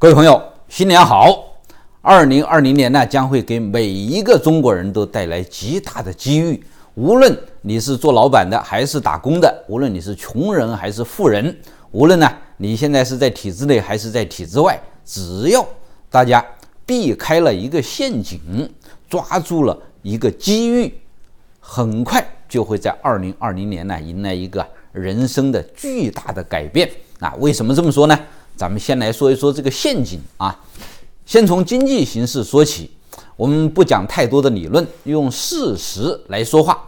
各位朋友，新年好！二零二零年呢，将会给每一个中国人都带来极大的机遇。无论你是做老板的，还是打工的；无论你是穷人，还是富人；无论呢，你现在是在体制内，还是在体制外，只要大家避开了一个陷阱，抓住了一个机遇，很快就会在二零二零年呢，迎来一个人生的巨大的改变。啊，为什么这么说呢？咱们先来说一说这个陷阱啊，先从经济形势说起。我们不讲太多的理论，用事实来说话。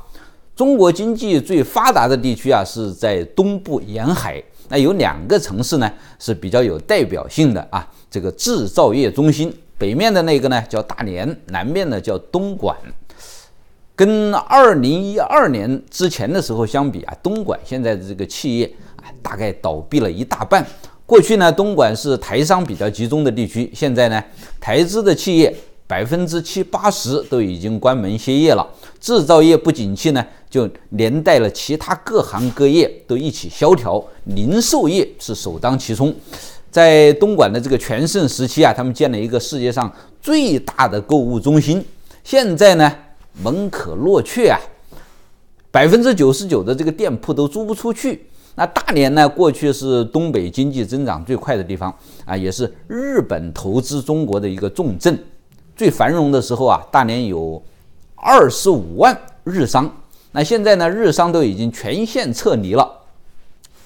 中国经济最发达的地区啊，是在东部沿海。那有两个城市呢是比较有代表性的啊，这个制造业中心。北面的那个呢叫大连，南面的叫东莞。跟二零一二年之前的时候相比啊，东莞现在的这个企业啊，大概倒闭了一大半。过去呢，东莞是台商比较集中的地区。现在呢，台资的企业百分之七八十都已经关门歇业了。制造业不景气呢，就连带了其他各行各业都一起萧条。零售业是首当其冲。在东莞的这个全盛时期啊，他们建了一个世界上最大的购物中心。现在呢，门可罗雀啊，百分之九十九的这个店铺都租不出去。那大连呢？过去是东北经济增长最快的地方啊，也是日本投资中国的一个重镇。最繁荣的时候啊，大连有二十五万日商。那现在呢，日商都已经全线撤离了，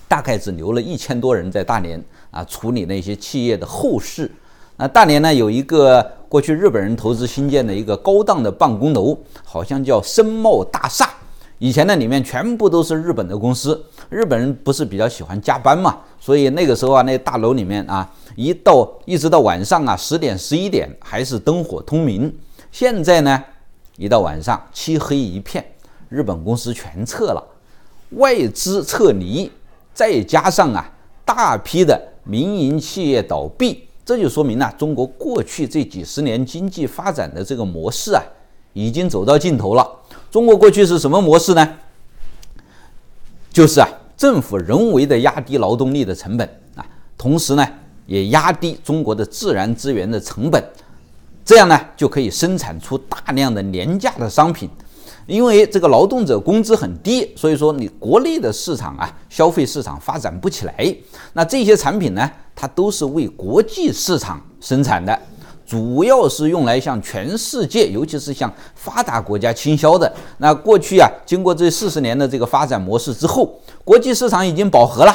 大概只留了一千多人在大连啊，处理那些企业的后事。那大连呢，有一个过去日本人投资新建的一个高档的办公楼，好像叫森茂大厦。以前呢，里面全部都是日本的公司。日本人不是比较喜欢加班嘛？所以那个时候啊，那大楼里面啊，一到一直到晚上啊，十点、十一点还是灯火通明。现在呢，一到晚上漆黑一片，日本公司全撤了，外资撤离，再加上啊，大批的民营企业倒闭，这就说明了中国过去这几十年经济发展的这个模式啊，已经走到尽头了。中国过去是什么模式呢？就是啊。政府人为的压低劳动力的成本啊，同时呢，也压低中国的自然资源的成本，这样呢，就可以生产出大量的廉价的商品。因为这个劳动者工资很低，所以说你国内的市场啊，消费市场发展不起来。那这些产品呢，它都是为国际市场生产的。主要是用来向全世界，尤其是向发达国家倾销的。那过去啊，经过这四十年的这个发展模式之后，国际市场已经饱和了，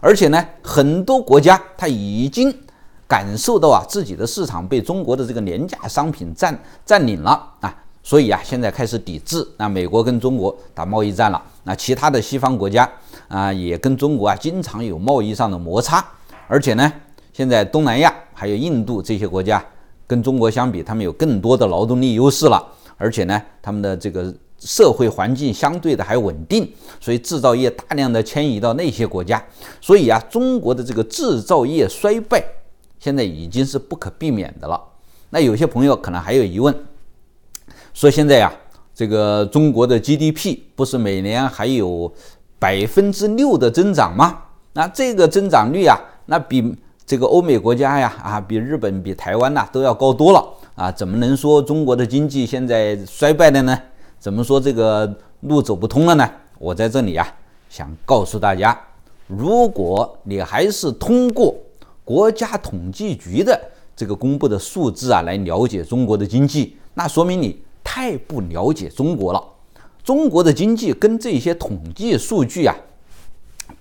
而且呢，很多国家它已经感受到啊，自己的市场被中国的这个廉价商品占占领了啊，所以啊，现在开始抵制。那美国跟中国打贸易战了，那其他的西方国家啊，也跟中国啊经常有贸易上的摩擦，而且呢，现在东南亚还有印度这些国家。跟中国相比，他们有更多的劳动力优势了，而且呢，他们的这个社会环境相对的还稳定，所以制造业大量的迁移到那些国家。所以啊，中国的这个制造业衰败，现在已经是不可避免的了。那有些朋友可能还有疑问，说现在呀，这个中国的 GDP 不是每年还有百分之六的增长吗？那这个增长率啊，那比。这个欧美国家呀，啊，比日本、比台湾呐，都要高多了啊！怎么能说中国的经济现在衰败了呢？怎么说这个路走不通了呢？我在这里啊，想告诉大家，如果你还是通过国家统计局的这个公布的数字啊，来了解中国的经济，那说明你太不了解中国了。中国的经济跟这些统计数据啊，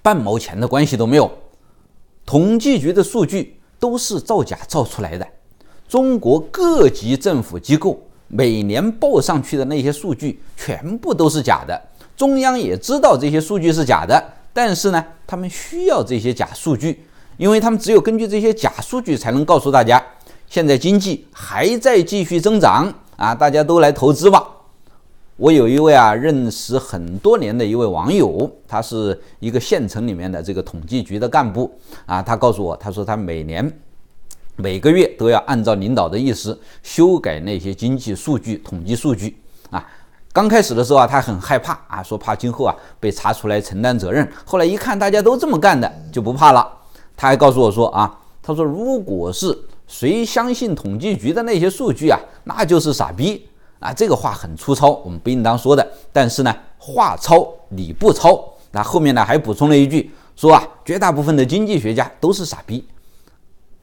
半毛钱的关系都没有。统计局的数据都是造假造出来的。中国各级政府机构每年报上去的那些数据全部都是假的。中央也知道这些数据是假的，但是呢，他们需要这些假数据，因为他们只有根据这些假数据才能告诉大家，现在经济还在继续增长啊，大家都来投资吧。我有一位啊，认识很多年的一位网友，他是一个县城里面的这个统计局的干部啊。他告诉我，他说他每年每个月都要按照领导的意思修改那些经济数据、统计数据啊。刚开始的时候啊，他很害怕啊，说怕今后啊被查出来承担责任。后来一看大家都这么干的，就不怕了。他还告诉我说啊，他说如果是谁相信统计局的那些数据啊，那就是傻逼。啊，这个话很粗糙，我们不应当说的。但是呢，话糙理不糙。那后面呢，还补充了一句，说啊，绝大部分的经济学家都是傻逼。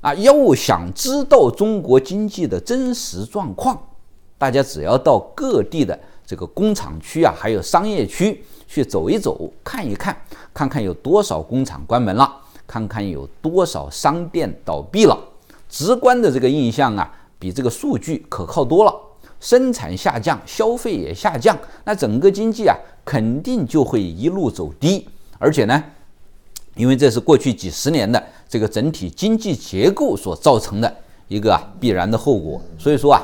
啊，要想知道中国经济的真实状况，大家只要到各地的这个工厂区啊，还有商业区去走一走，看一看，看看有多少工厂关门了，看看有多少商店倒闭了，直观的这个印象啊，比这个数据可靠多了。生产下降，消费也下降，那整个经济啊，肯定就会一路走低。而且呢，因为这是过去几十年的这个整体经济结构所造成的一个啊必然的后果，所以说啊，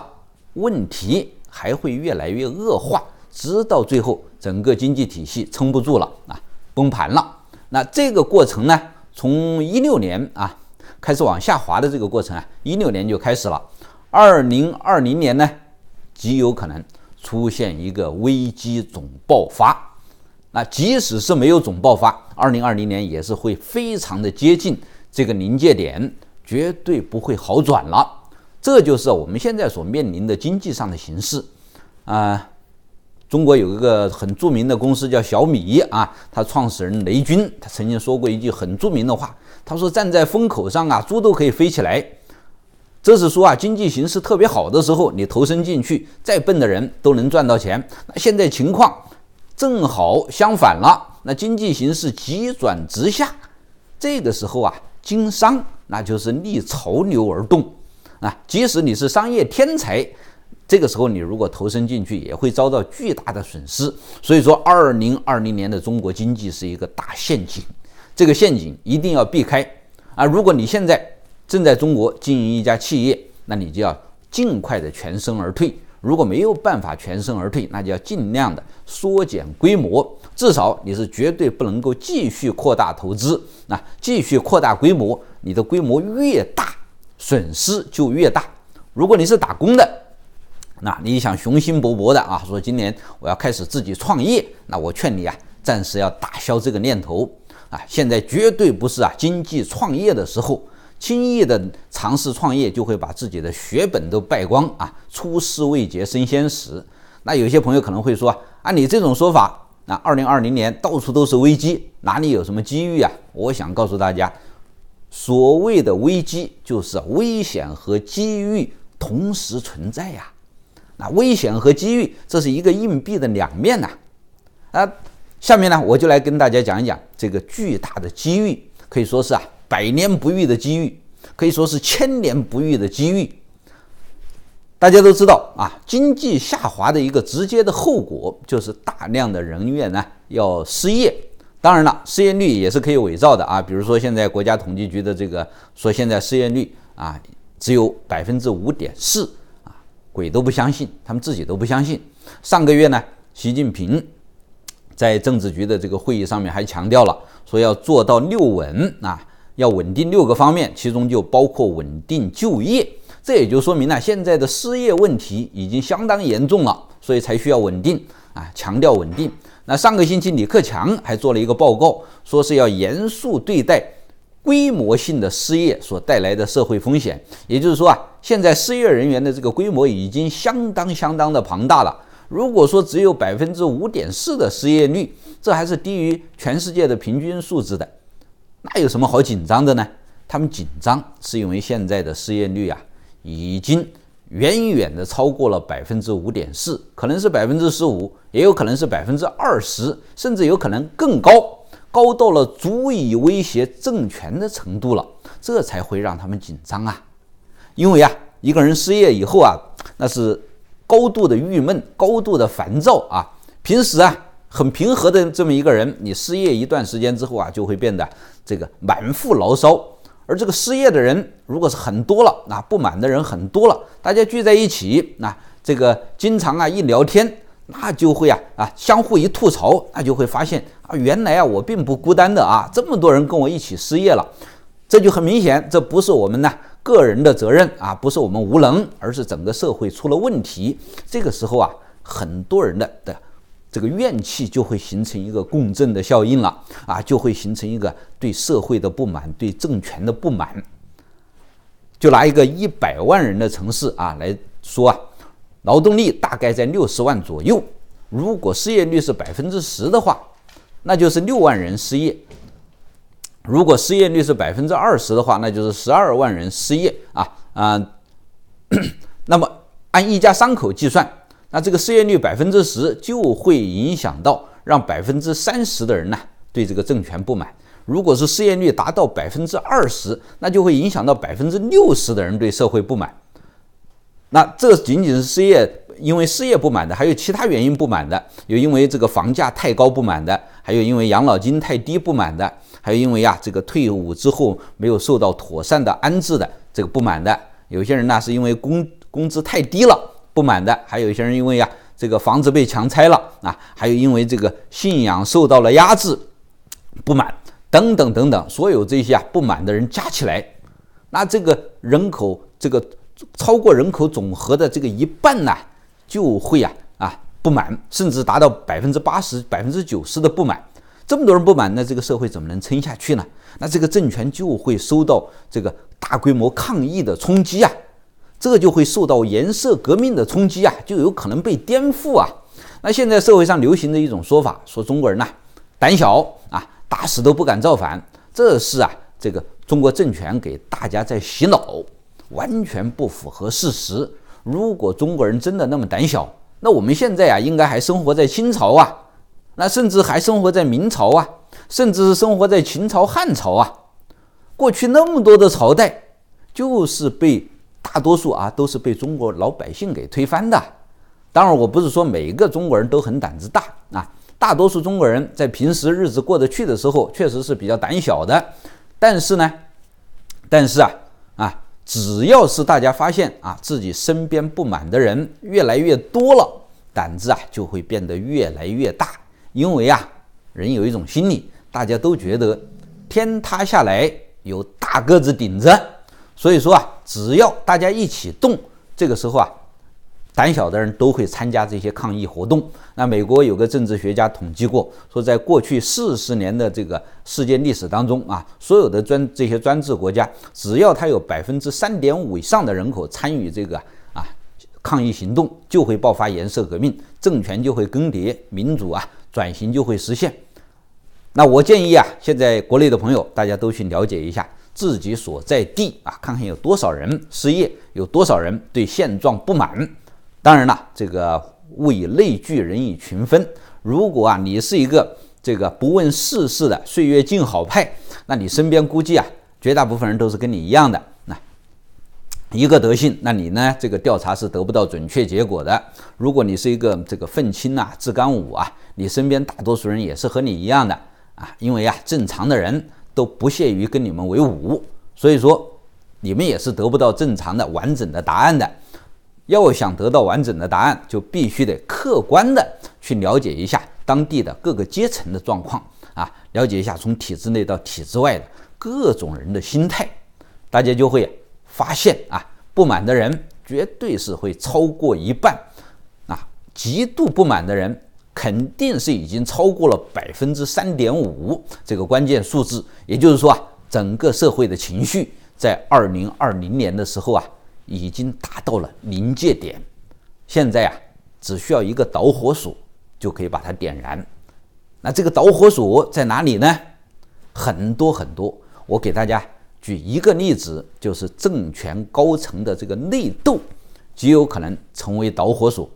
问题还会越来越恶化，直到最后整个经济体系撑不住了啊，崩盘了。那这个过程呢，从一六年啊开始往下滑的这个过程啊，一六年就开始了。二零二零年呢？极有可能出现一个危机总爆发，那即使是没有总爆发，二零二零年也是会非常的接近这个临界点，绝对不会好转了。这就是我们现在所面临的经济上的形势。啊，中国有一个很著名的公司叫小米啊，它创始人雷军他曾经说过一句很著名的话，他说：“站在风口上啊，猪都可以飞起来。”这是说啊，经济形势特别好的时候，你投身进去，再笨的人都能赚到钱。那现在情况正好相反了，那经济形势急转直下，这个时候啊，经商那就是逆潮流而动啊。即使你是商业天才，这个时候你如果投身进去，也会遭到巨大的损失。所以说，二零二零年的中国经济是一个大陷阱，这个陷阱一定要避开啊。如果你现在，正在中国经营一家企业，那你就要尽快的全身而退。如果没有办法全身而退，那就要尽量的缩减规模，至少你是绝对不能够继续扩大投资。那继续扩大规模，你的规模越大，损失就越大。如果你是打工的，那你想雄心勃勃的啊，说今年我要开始自己创业，那我劝你啊，暂时要打消这个念头啊，现在绝对不是啊经济创业的时候。轻易的尝试创业，就会把自己的血本都败光啊！出师未捷身先死。那有些朋友可能会说：“啊，你这种说法，那二零二零年到处都是危机，哪里有什么机遇啊？”我想告诉大家，所谓的危机就是危险和机遇同时存在呀。那危险和机遇，这是一个硬币的两面呐。啊，下面呢，我就来跟大家讲一讲这个巨大的机遇，可以说是啊。百年不遇的机遇，可以说是千年不遇的机遇。大家都知道啊，经济下滑的一个直接的后果就是大量的人员呢要失业。当然了，失业率也是可以伪造的啊。比如说，现在国家统计局的这个说现在失业率啊只有百分之五点四啊，鬼都不相信，他们自己都不相信。上个月呢，习近平在政治局的这个会议上面还强调了，说要做到六稳啊。要稳定六个方面，其中就包括稳定就业，这也就说明了现在的失业问题已经相当严重了，所以才需要稳定啊，强调稳定。那上个星期李克强还做了一个报告，说是要严肃对待规模性的失业所带来的社会风险。也就是说啊，现在失业人员的这个规模已经相当相当的庞大了。如果说只有百分之五点四的失业率，这还是低于全世界的平均数字的。那有什么好紧张的呢？他们紧张是因为现在的失业率啊，已经远远的超过了百分之五点四，可能是百分之十五，也有可能是百分之二十，甚至有可能更高，高到了足以威胁政权的程度了，这才会让他们紧张啊。因为啊，一个人失业以后啊，那是高度的郁闷，高度的烦躁啊，平时啊。很平和的这么一个人，你失业一段时间之后啊，就会变得这个满腹牢骚。而这个失业的人，如果是很多了啊，不满的人很多了，大家聚在一起，那这个经常啊一聊天，那就会啊啊相互一吐槽，那就会发现啊，原来啊我并不孤单的啊，这么多人跟我一起失业了，这就很明显，这不是我们呢个人的责任啊，不是我们无能，而是整个社会出了问题。这个时候啊，很多人的的。这个怨气就会形成一个共振的效应了啊，就会形成一个对社会的不满，对政权的不满。就拿一个一百万人的城市啊来说啊，劳动力大概在六十万左右。如果失业率是百分之十的话，那就是六万人失业；如果失业率是百分之二十的话，那就是十二万人失业啊啊。那么按一家三口计算。那这个失业率百分之十，就会影响到让百分之三十的人呢对这个政权不满。如果是失业率达到百分之二十，那就会影响到百分之六十的人对社会不满。那这仅仅是失业，因为失业不满的，还有其他原因不满的，有因为这个房价太高不满的，还有因为养老金太低不满的，还有因为呀这个退伍之后没有受到妥善的安置的这个不满的。有些人呢是因为工工资太低了。不满的，还有一些人因为呀，这个房子被强拆了啊，还有因为这个信仰受到了压制，不满等等等等，所有这些啊不满的人加起来，那这个人口这个超过人口总和的这个一半呢，就会呀啊不满，甚至达到百分之八十、百分之九十的不满。这么多人不满，那这个社会怎么能撑下去呢？那这个政权就会受到这个大规模抗议的冲击呀。这就会受到颜色革命的冲击啊，就有可能被颠覆啊。那现在社会上流行的一种说法，说中国人呐胆小啊，打死都不敢造反。这是啊，这个中国政权给大家在洗脑，完全不符合事实。如果中国人真的那么胆小，那我们现在啊，应该还生活在清朝啊，那甚至还生活在明朝啊，甚至是生活在秦朝、汉朝啊。过去那么多的朝代，就是被。大多数啊都是被中国老百姓给推翻的。当然，我不是说每个中国人都很胆子大啊。大多数中国人在平时日子过得去的时候，确实是比较胆小的。但是呢，但是啊啊，只要是大家发现啊自己身边不满的人越来越多了，胆子啊就会变得越来越大。因为啊，人有一种心理，大家都觉得天塌下来有大个子顶着。所以说啊，只要大家一起动，这个时候啊，胆小的人都会参加这些抗议活动。那美国有个政治学家统计过，说在过去四十年的这个世界历史当中啊，所有的专这些专制国家，只要他有百分之三点五以上的人口参与这个啊抗议行动，就会爆发颜色革命，政权就会更迭，民主啊转型就会实现。那我建议啊，现在国内的朋友大家都去了解一下。自己所在地啊，看看有多少人失业，有多少人对现状不满。当然了，这个物以类聚，人以群分。如果啊，你是一个这个不问世事的岁月静好派，那你身边估计啊，绝大部分人都是跟你一样的那一个德性。那你呢，这个调查是得不到准确结果的。如果你是一个这个愤青啊、自刚武啊，你身边大多数人也是和你一样的啊，因为啊，正常的人。都不屑于跟你们为伍，所以说你们也是得不到正常的完整的答案的。要想得到完整的答案，就必须得客观的去了解一下当地的各个阶层的状况啊，了解一下从体制内到体制外的各种人的心态，大家就会发现啊，不满的人绝对是会超过一半啊，极度不满的人。肯定是已经超过了百分之三点五这个关键数字，也就是说啊，整个社会的情绪在二零二零年的时候啊，已经达到了临界点。现在啊，只需要一个导火索就可以把它点燃。那这个导火索在哪里呢？很多很多，我给大家举一个例子，就是政权高层的这个内斗，极有可能成为导火索。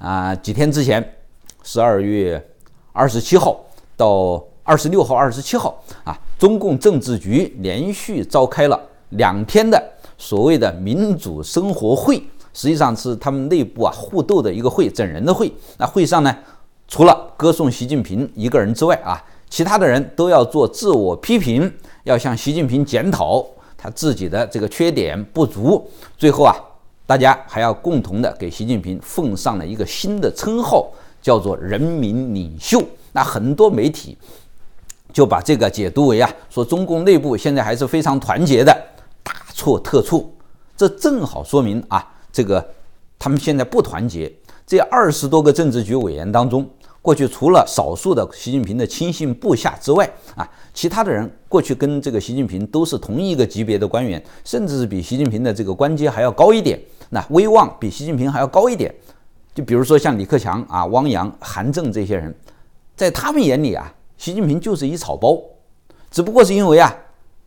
啊，几天之前。十二月二十七号到二十六号、二十七号啊，中共政治局连续召开了两天的所谓的民主生活会，实际上是他们内部啊互斗的一个会，整人的会。那会上呢，除了歌颂习近平一个人之外啊，其他的人都要做自我批评，要向习近平检讨他自己的这个缺点不足。最后啊，大家还要共同的给习近平奉上了一个新的称号。叫做人民领袖，那很多媒体就把这个解读为啊，说中共内部现在还是非常团结的，大错特错。这正好说明啊，这个他们现在不团结。这二十多个政治局委员当中，过去除了少数的习近平的亲信部下之外，啊，其他的人过去跟这个习近平都是同一个级别的官员，甚至是比习近平的这个官阶还要高一点，那威望比习近平还要高一点。就比如说像李克强啊、汪洋、韩正这些人，在他们眼里啊，习近平就是一草包，只不过是因为啊，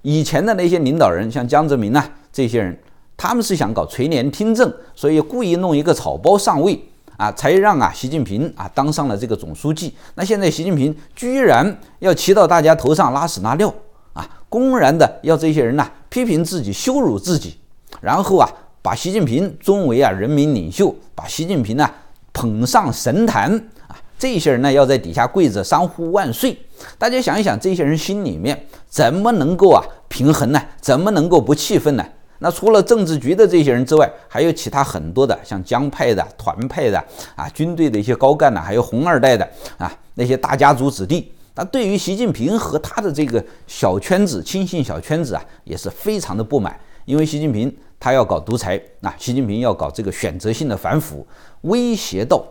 以前的那些领导人像江泽民呐这些人，他们是想搞垂帘听政，所以故意弄一个草包上位啊，才让啊习近平啊当上了这个总书记。那现在习近平居然要骑到大家头上拉屎拉尿啊，公然的要这些人呐批评自己、羞辱自己，然后啊。把习近平尊为啊人民领袖，把习近平呢捧上神坛啊，这些人呢要在底下跪着三呼万岁。大家想一想，这些人心里面怎么能够啊平衡呢？怎么能够不气愤呢？那除了政治局的这些人之外，还有其他很多的像江派的、团派的啊，军队的一些高干呢，还有红二代的啊，那些大家族子弟，那对于习近平和他的这个小圈子、亲信小圈子啊，也是非常的不满，因为习近平。他要搞独裁，那习近平要搞这个选择性的反腐，威胁到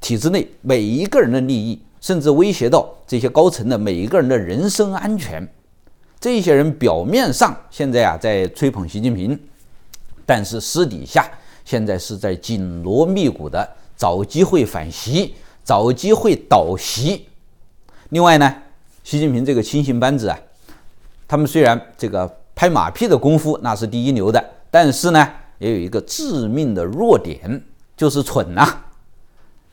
体制内每一个人的利益，甚至威胁到这些高层的每一个人的人身安全。这些人表面上现在啊在吹捧习近平，但是私底下现在是在紧锣密鼓的找机会反习，找机会倒习。另外呢，习近平这个亲信班子啊，他们虽然这个拍马屁的功夫那是第一流的。但是呢，也有一个致命的弱点，就是蠢呐，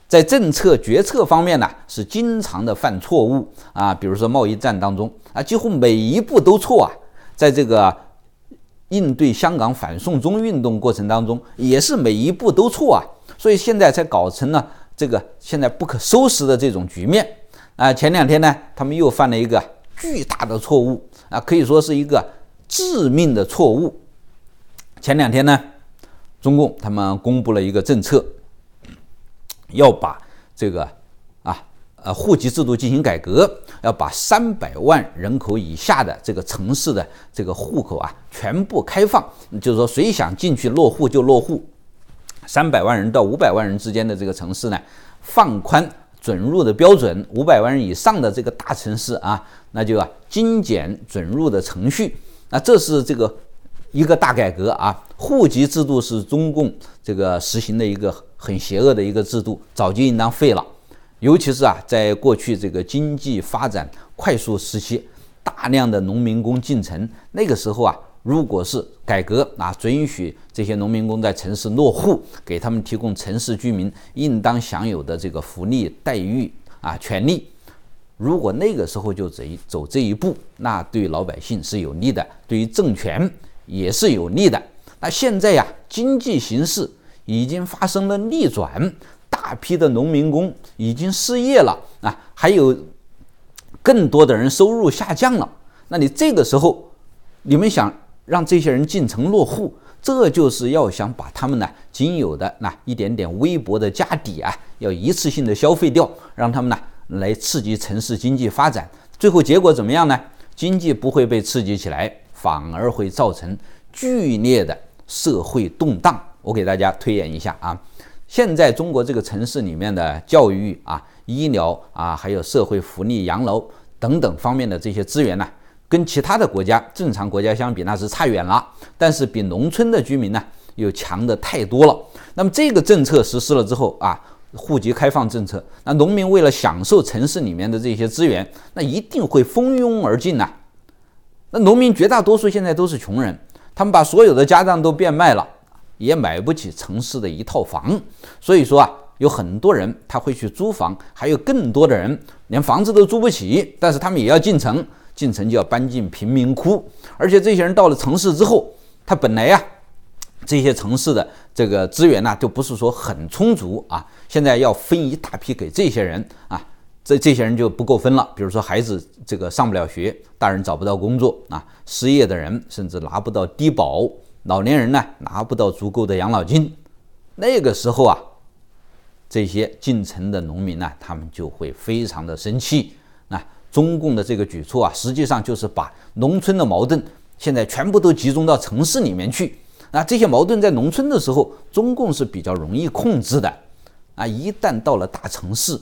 在政策决策方面呢，是经常的犯错误啊。比如说贸易战当中啊，几乎每一步都错啊。在这个应对香港反送中运动过程当中，也是每一步都错啊。所以现在才搞成了这个现在不可收拾的这种局面啊。前两天呢，他们又犯了一个巨大的错误啊，可以说是一个致命的错误。前两天呢，中共他们公布了一个政策，要把这个啊呃户籍制度进行改革，要把三百万人口以下的这个城市的这个户口啊全部开放，就是说谁想进去落户就落户。三百万人到五百万人之间的这个城市呢，放宽准入的标准；五百万人以上的这个大城市啊，那就啊精简准入的程序。那这是这个。一个大改革啊，户籍制度是中共这个实行的一个很邪恶的一个制度，早就应当废了。尤其是啊，在过去这个经济发展快速时期，大量的农民工进城，那个时候啊，如果是改革啊，准许这些农民工在城市落户，给他们提供城市居民应当享有的这个福利待遇啊、权利。如果那个时候就走走这一步，那对老百姓是有利的，对于政权。也是有利的。那现在呀，经济形势已经发生了逆转，大批的农民工已经失业了啊，还有更多的人收入下降了。那你这个时候，你们想让这些人进城落户，这就是要想把他们呢仅有的那一点点微薄的家底啊，要一次性的消费掉，让他们呢来刺激城市经济发展。最后结果怎么样呢？经济不会被刺激起来。反而会造成剧烈的社会动荡。我给大家推演一下啊，现在中国这个城市里面的教育啊、医疗啊，还有社会福利、养老等等方面的这些资源呢，跟其他的国家正常国家相比那是差远了。但是比农村的居民呢又强的太多了。那么这个政策实施了之后啊，户籍开放政策，那农民为了享受城市里面的这些资源，那一定会蜂拥而进呢。那农民绝大多数现在都是穷人，他们把所有的家当都变卖了，也买不起城市的一套房。所以说啊，有很多人他会去租房，还有更多的人连房子都租不起，但是他们也要进城，进城就要搬进贫民窟。而且这些人到了城市之后，他本来呀，这些城市的这个资源呢，就不是说很充足啊，现在要分一大批给这些人啊。这这些人就不够分了，比如说孩子这个上不了学，大人找不到工作啊，失业的人甚至拿不到低保，老年人呢拿不到足够的养老金。那个时候啊，这些进城的农民呢，他们就会非常的生气。那中共的这个举措啊，实际上就是把农村的矛盾现在全部都集中到城市里面去。那这些矛盾在农村的时候，中共是比较容易控制的，啊，一旦到了大城市。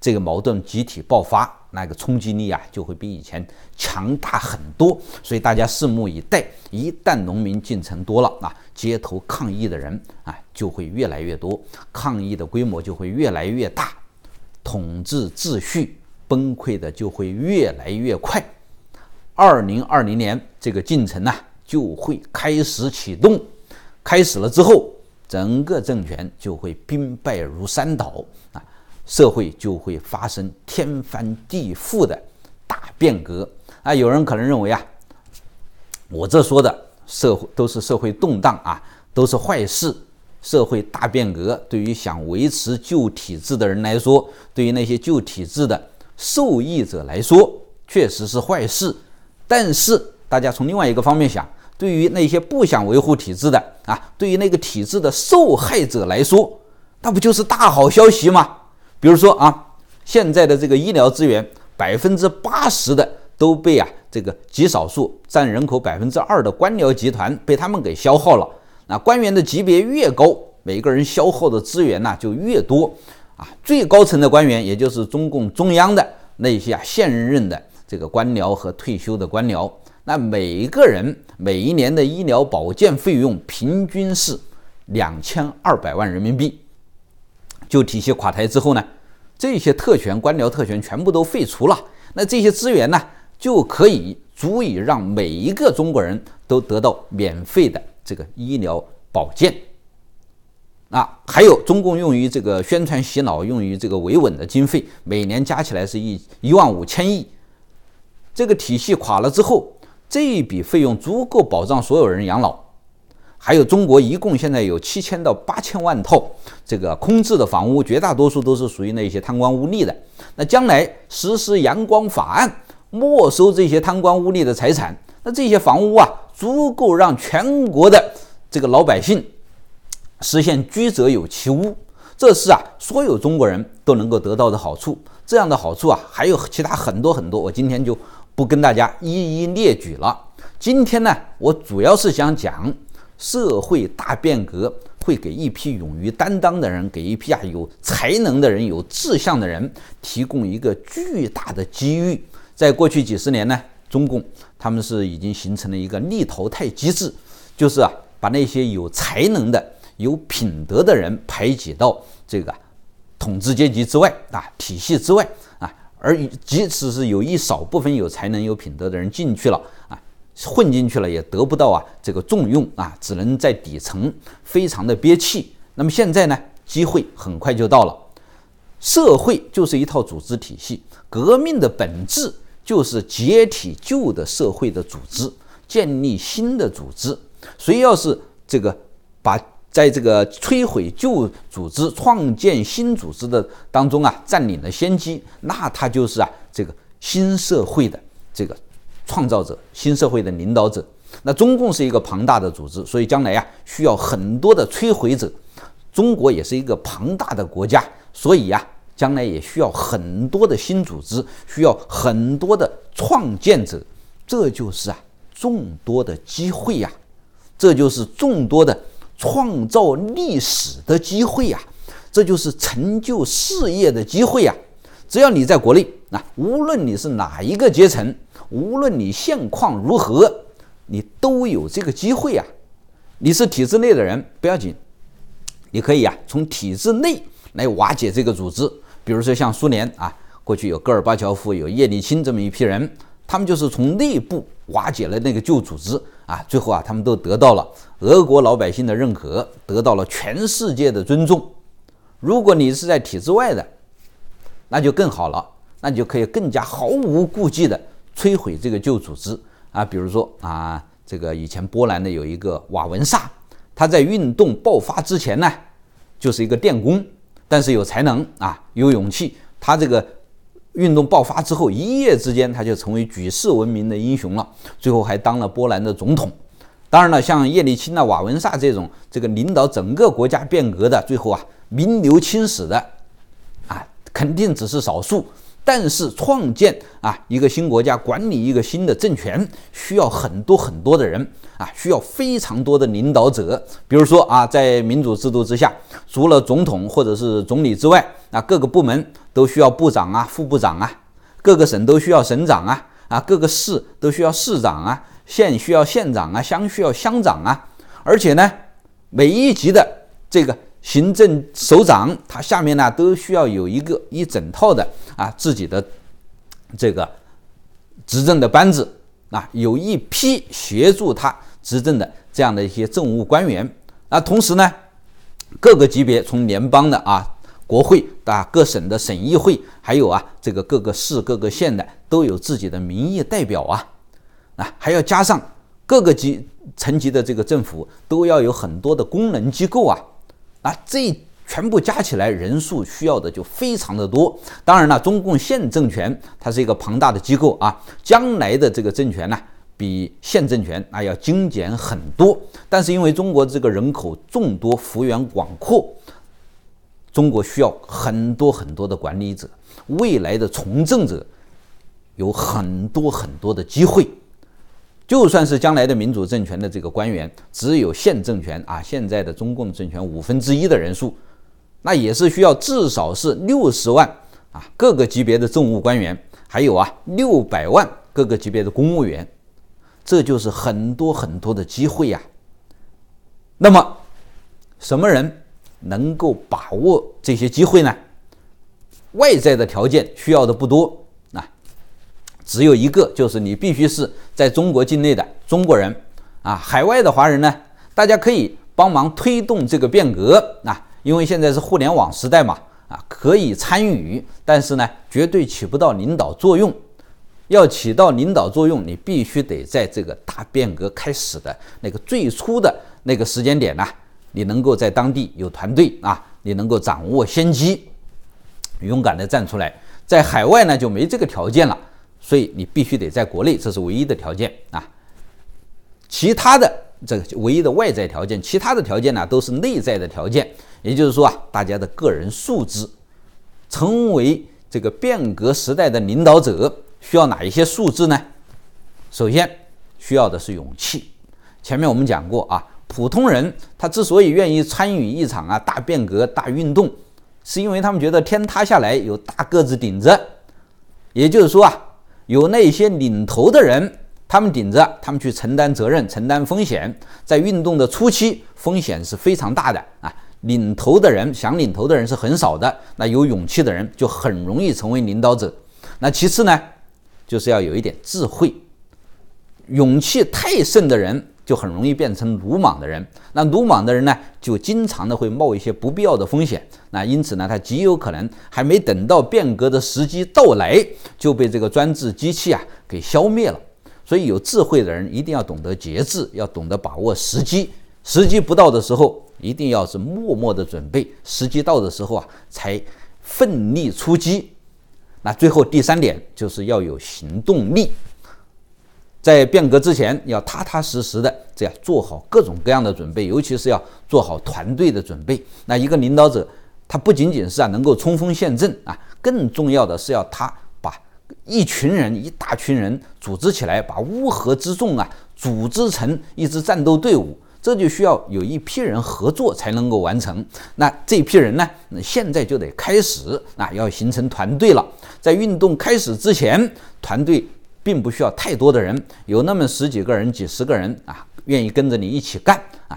这个矛盾集体爆发，那个冲击力啊，就会比以前强大很多。所以大家拭目以待。一旦农民进城多了，啊，街头抗议的人啊，就会越来越多，抗议的规模就会越来越大，统治秩序崩溃的就会越来越快。二零二零年这个进程呢，就会开始启动。开始了之后，整个政权就会兵败如山倒啊。社会就会发生天翻地覆的大变革啊！有人可能认为啊，我这说的社会都是社会动荡啊，都是坏事。社会大变革对于想维持旧体制的人来说，对于那些旧体制的受益者来说，确实是坏事。但是大家从另外一个方面想，对于那些不想维护体制的啊，对于那个体制的受害者来说，那不就是大好消息吗？比如说啊，现在的这个医疗资源，百分之八十的都被啊这个极少数占人口百分之二的官僚集团被他们给消耗了。那官员的级别越高，每个人消耗的资源呢就越多。啊，最高层的官员，也就是中共中央的那些啊现任的这个官僚和退休的官僚，那每一个人每一年的医疗保健费用平均是两千二百万人民币。就体系垮台之后呢，这些特权、官僚特权全部都废除了，那这些资源呢，就可以足以让每一个中国人都得到免费的这个医疗保健。啊，还有中共用于这个宣传洗脑、用于这个维稳的经费，每年加起来是一一万五千亿。这个体系垮了之后，这一笔费用足够保障所有人养老。还有中国一共现在有七千到八千万套这个空置的房屋，绝大多数都是属于那些贪官污吏的。那将来实施阳光法案，没收这些贪官污吏的财产，那这些房屋啊，足够让全国的这个老百姓实现居者有其屋。这是啊，所有中国人都能够得到的好处。这样的好处啊，还有其他很多很多，我今天就不跟大家一一列举了。今天呢，我主要是想讲。社会大变革会给一批勇于担当的人，给一批啊有才能的人、有志向的人提供一个巨大的机遇。在过去几十年呢，中共他们是已经形成了一个逆淘汰机制，就是啊把那些有才能的、有品德的人排挤到这个统治阶级之外啊体系之外啊，而即使是有一少部分有才能、有品德的人进去了啊。混进去了也得不到啊，这个重用啊，只能在底层，非常的憋气。那么现在呢，机会很快就到了。社会就是一套组织体系，革命的本质就是解体旧的社会的组织，建立新的组织。谁要是这个把在这个摧毁旧组织、创建新组织的当中啊，占领了先机，那他就是啊，这个新社会的这个。创造者，新社会的领导者。那中共是一个庞大的组织，所以将来呀，需要很多的摧毁者。中国也是一个庞大的国家，所以呀，将来也需要很多的新组织，需要很多的创建者。这就是啊，众多的机会呀，这就是众多的创造历史的机会呀，这就是成就事业的机会呀。只要你在国内，那无论你是哪一个阶层。无论你现况如何，你都有这个机会啊。你是体制内的人不要紧，你可以啊从体制内来瓦解这个组织。比如说像苏联啊，过去有戈尔巴乔夫、有叶利钦这么一批人，他们就是从内部瓦解了那个旧组织啊，最后啊他们都得到了俄国老百姓的认可，得到了全世界的尊重。如果你是在体制外的，那就更好了，那你就可以更加毫无顾忌的。摧毁这个旧组织啊，比如说啊，这个以前波兰的有一个瓦文萨，他在运动爆发之前呢，就是一个电工，但是有才能啊，有勇气。他这个运动爆发之后，一夜之间他就成为举世闻名的英雄了，最后还当了波兰的总统。当然了，像叶利钦啊、瓦文萨这种这个领导整个国家变革的，最后啊名留青史的啊，肯定只是少数。但是创建啊一个新国家，管理一个新的政权，需要很多很多的人啊，需要非常多的领导者。比如说啊，在民主制度之下，除了总统或者是总理之外，啊各个部门都需要部长啊、副部长啊，各个省都需要省长啊啊，各个市都需要市长啊，县需要县长啊，乡需要乡长啊，而且呢，每一级的这个。行政首长他下面呢都需要有一个一整套的啊自己的这个执政的班子啊，有一批协助他执政的这样的一些政务官员。啊，同时呢，各个级别从联邦的啊国会啊各省的省议会，还有啊这个各个市各个县的都有自己的民意代表啊啊，还要加上各个级层级的这个政府都要有很多的功能机构啊。那这全部加起来人数需要的就非常的多。当然了，中共现政权它是一个庞大的机构啊，将来的这个政权呢，比现政权啊要精简很多。但是因为中国这个人口众多，幅员广阔，中国需要很多很多的管理者，未来的从政者有很多很多的机会。就算是将来的民主政权的这个官员，只有现政权啊，现在的中共政权五分之一的人数，那也是需要至少是六十万啊，各个级别的政务官员，还有啊六百万各个级别的公务员，这就是很多很多的机会呀。那么，什么人能够把握这些机会呢？外在的条件需要的不多。只有一个，就是你必须是在中国境内的中国人啊，海外的华人呢，大家可以帮忙推动这个变革啊，因为现在是互联网时代嘛啊，可以参与，但是呢，绝对起不到领导作用。要起到领导作用，你必须得在这个大变革开始的那个最初的那个时间点呢，你能够在当地有团队啊，你能够掌握先机，勇敢地站出来。在海外呢，就没这个条件了。所以你必须得在国内，这是唯一的条件啊。其他的这个唯一的外在条件，其他的条件呢都是内在的条件。也就是说啊，大家的个人素质，成为这个变革时代的领导者，需要哪一些素质呢？首先需要的是勇气。前面我们讲过啊，普通人他之所以愿意参与一场啊大变革、大运动，是因为他们觉得天塌下来有大个子顶着。也就是说啊。有那些领头的人，他们顶着，他们去承担责任，承担风险。在运动的初期，风险是非常大的啊！领头的人，想领头的人是很少的，那有勇气的人就很容易成为领导者。那其次呢，就是要有一点智慧。勇气太盛的人。就很容易变成鲁莽的人，那鲁莽的人呢，就经常的会冒一些不必要的风险。那因此呢，他极有可能还没等到变革的时机到来，就被这个专制机器啊给消灭了。所以有智慧的人一定要懂得节制，要懂得把握时机。时机不到的时候，一定要是默默的准备；时机到的时候啊，才奋力出击。那最后第三点就是要有行动力。在变革之前，要踏踏实实的这样做好各种各样的准备，尤其是要做好团队的准备。那一个领导者，他不仅仅是啊能够冲锋陷阵啊，更重要的是要他把一群人、一大群人组织起来，把乌合之众啊组织成一支战斗队伍，这就需要有一批人合作才能够完成。那这批人呢，现在就得开始啊，要形成团队了。在运动开始之前，团队。并不需要太多的人，有那么十几个人、几十个人啊，愿意跟着你一起干啊，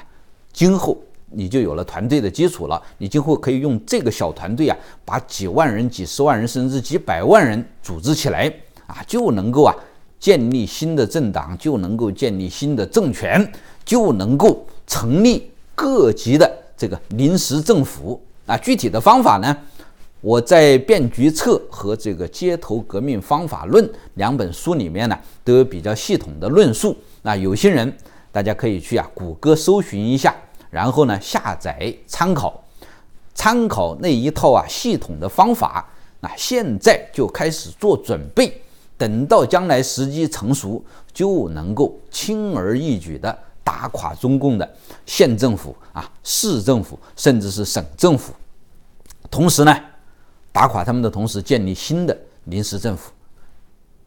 今后你就有了团队的基础了。你今后可以用这个小团队啊，把几万人、几十万人甚至几百万人组织起来啊，就能够啊建立新的政党，就能够建立新的政权，就能够成立各级的这个临时政府啊。具体的方法呢？我在《变局策》和这个《街头革命方法论》两本书里面呢，都有比较系统的论述。那有心人，大家可以去啊，谷歌搜寻一下，然后呢下载参考，参考那一套啊系统的方法。那现在就开始做准备，等到将来时机成熟，就能够轻而易举的打垮中共的县政府啊、市政府，甚至是省政府。同时呢。打垮他们的同时，建立新的临时政府。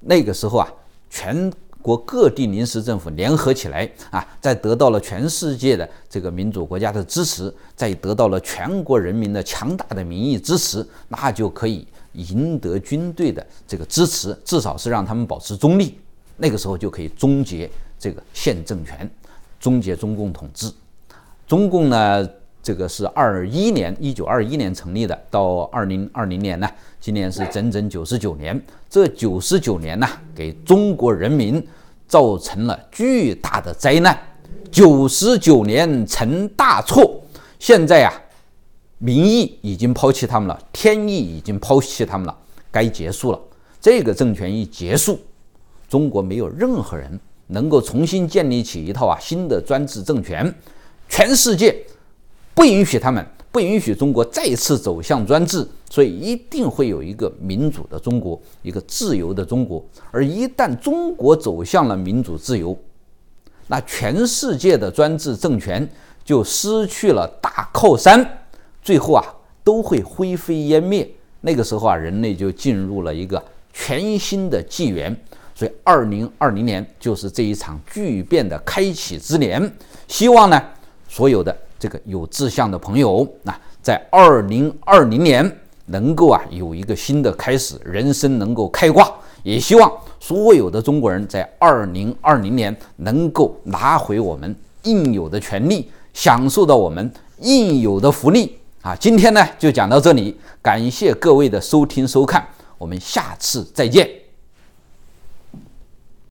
那个时候啊，全国各地临时政府联合起来啊，在得到了全世界的这个民主国家的支持，在得到了全国人民的强大的民意支持，那就可以赢得军队的这个支持，至少是让他们保持中立。那个时候就可以终结这个现政权，终结中共统治。中共呢？这个是二一年，一九二一年成立的，到二零二零年呢，今年是整整九十九年。这九十九年呢，给中国人民造成了巨大的灾难。九十九年成大错，现在啊，民意已经抛弃他们了，天意已经抛弃他们了，该结束了。这个政权一结束，中国没有任何人能够重新建立起一套啊新的专制政权，全世界。不允许他们，不允许中国再次走向专制，所以一定会有一个民主的中国，一个自由的中国。而一旦中国走向了民主自由，那全世界的专制政权就失去了大靠山，最后啊都会灰飞烟灭。那个时候啊，人类就进入了一个全新的纪元。所以，二零二零年就是这一场巨变的开启之年。希望呢，所有的。这个有志向的朋友那在二零二零年能够啊有一个新的开始，人生能够开挂。也希望所有的中国人在二零二零年能够拿回我们应有的权利，享受到我们应有的福利啊！今天呢就讲到这里，感谢各位的收听收看，我们下次再见。